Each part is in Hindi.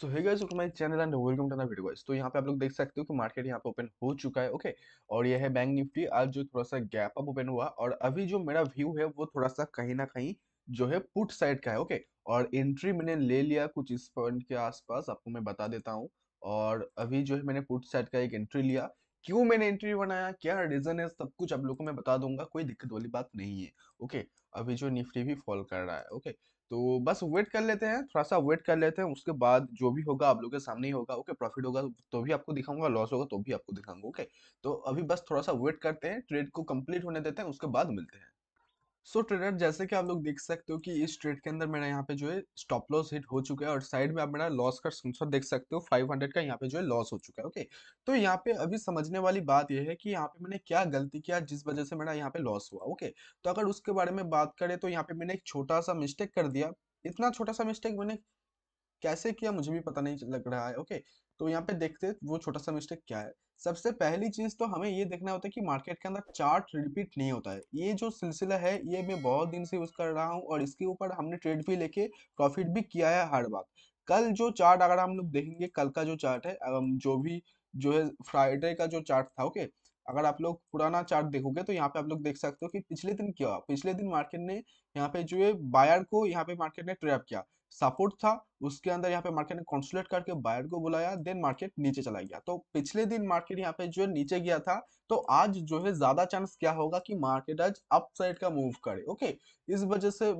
So hey guys welcome my channel and welcome to the video guys तो यहां पे आप लोग देख सकते हो कि मार्केट यहां पे ओपन हो चुका है ओके okay? और यह है बैंक निफ्टी आज जो थोड़ा सा गैप अप ओपन हुआ और अभी जो मेरा व्यू है वो थोड़ा सा कहीं ना कहीं जो है पुट साइड का है ओके okay? और एंट्री मैंने ले लिया कुछ इस पॉइंट के आसपास आपको मैं बता देता हूं और अभी जो है मैंने पुट साइड का एक एंट्री लिया क्यों मैंने इंटरव्यू बनाया क्या रीज़न है सब कुछ आप लोग को मैं बता दूंगा कोई दिक्कत वाली बात नहीं है ओके अभी जो निफ्टी भी फॉल कर रहा है ओके तो बस वेट कर लेते हैं थोड़ा सा वेट कर लेते हैं उसके बाद जो भी होगा आप लोग के सामने ही होगा ओके प्रॉफिट होगा तो भी आपको दिखाऊंगा लॉस होगा तो भी आपको दिखाऊंगा ओके तो अभी बस थोड़ा सा वेट करते हैं ट्रेड को कंप्लीट होने देते हैं उसके बाद मिलते हैं सो ट्रेडर जैसे कि आप लोग देख सकते हो कि इस ट्रेड के अंदर मेरा यहाँ पे जो है स्टॉप लॉस हिट हो चुका है और साइड में आप मेरा लॉस का स्क्रीनशॉट देख सकते हो 500 का यहाँ पे जो है लॉस हो चुका है ओके तो यहाँ पे अभी समझने वाली बात यह है कि यहाँ पे मैंने क्या गलती किया जिस वजह से मेरा यहाँ पे लॉस हुआ ओके तो अगर उसके बारे में बात करें तो यहाँ पे मैंने एक छोटा सा मिस्टेक कर दिया इतना छोटा सा मिस्टेक मैंने कैसे किया मुझे भी पता नहीं लग रहा है ओके तो यहाँ पे देखते हैं वो छोटा सा मिस्टेक क्या है सबसे पहली चीज तो हमें ये देखना होता है कि मार्केट के अंदर चार्ट रिपीट नहीं होता है ये जो सिलसिला है ये मैं बहुत दिन से यूज कर रहा हूँ और इसके ऊपर हमने ट्रेड भी लेके प्रॉफिट भी किया है हर बार कल जो चार्ट अगर हम लोग देखेंगे कल का जो चार्ट है जो भी जो है फ्राइडे का जो चार्ट था ओके अगर आप लोग पुराना चार्ट देखोगे तो यहाँ पे आप लोग देख सकते हो कि पिछले दिन क्या हुआ पिछले दिन मार्केट ने यहाँ पे जो है बायर को यहाँ पे मार्केट ने ट्रैप किया सपोर्ट था उसके अंदर यहाँ पे मार्केट ने कॉन्सुलेट करके बायर को बुलाया देन मार्केट नीचे चला गया तो पिछले दिन मार्केट यहाँ पे जो है नीचे गया था तो आज जो है ज्यादा चांस क्या होगा कि मार्केट आज अप साइड का मूव करे ओके इस वजह से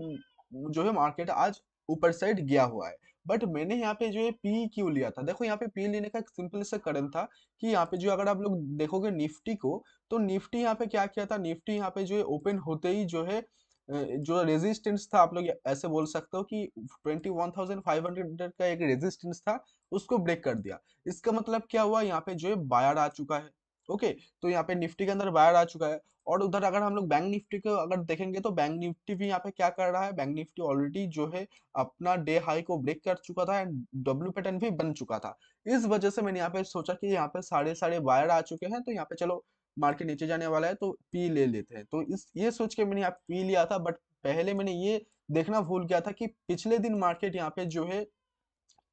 जो है मार्केट आज ऊपर साइड गया हुआ है बट मैंने यहाँ पे जो है पी क्यू लिया था देखो यहाँ पे पी लेने का एक सिंपल सा कारण था कि यहाँ पे जो अगर आप लोग देखोगे निफ्टी को तो निफ्टी यहाँ पे क्या किया था निफ्टी यहाँ पे जो है ओपन होते ही जो है जो रेजिस्टेंस था आप लोग ऐसे बोल सकते हो कि 21,500 का एक रेजिस्टेंस था उसको ब्रेक कर दिया इसका मतलब क्या हुआ यहाँ पे जो है बायर आ चुका है ओके तो यहाँ पे निफ्टी के अंदर बायर आ चुका है और उधर अगर हम लोग बैंक निफ्टी को अगर देखेंगे तो बैंक निफ्टी भी यहाँ पे क्या कर रहा है बैंक निफ्टी ऑलरेडी जो है अपना डे हाई को ब्रेक कर चुका था एंड डब्ल्यू पैटर्न भी बन चुका था इस वजह से मैंने यहाँ पे सोचा कि यहाँ पे सारे सारे बायर आ चुके हैं तो यहाँ पे चलो मार्केट नीचे जाने वाला है तो पी ले लेते हैं तो इस ये सोच के मैंने आप पी लिया था बट पहले मैंने ये देखना भूल गया था कि पिछले दिन मार्केट यहाँ पे जो है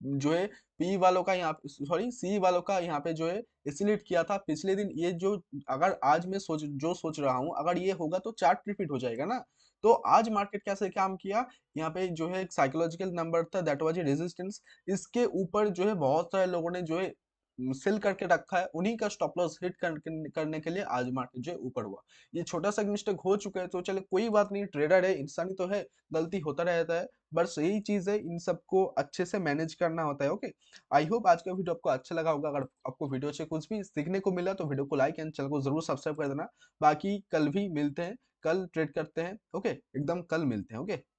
जो है पी वालों का यहाँ सॉरी सी वालों का यहाँ पे जो है सिलेक्ट किया था पिछले दिन ये जो अगर आज मैं सोच जो सोच रहा हूँ अगर ये होगा तो चार्ट रिपीट हो जाएगा ना तो आज मार्केट कैसे काम किया यहाँ पे जो है साइकोलॉजिकल नंबर था दैट वाज रेजिस्टेंस इसके ऊपर जो है बहुत सारे लोगों ने जो है सेल करके रखा है उन्हीं का स्टॉप लॉस हिट करने के लिए आज मार्केट जो ऊपर हुआ ये छोटा सा मिस्टेक हो चुका है तो चले कोई बात नहीं ट्रेडर है इंसानी तो है गलती होता रहता है बस यही चीज है इन सबको अच्छे से मैनेज करना होता है ओके आई होप आज का वीडियो आपको अच्छा लगा होगा अगर आपको वीडियो से कुछ भी सीखने को मिला तो वीडियो को लाइक एंड चैनल को जरूर सब्सक्राइब कर देना बाकी कल भी मिलते हैं कल ट्रेड करते हैं ओके एकदम कल मिलते हैं ओके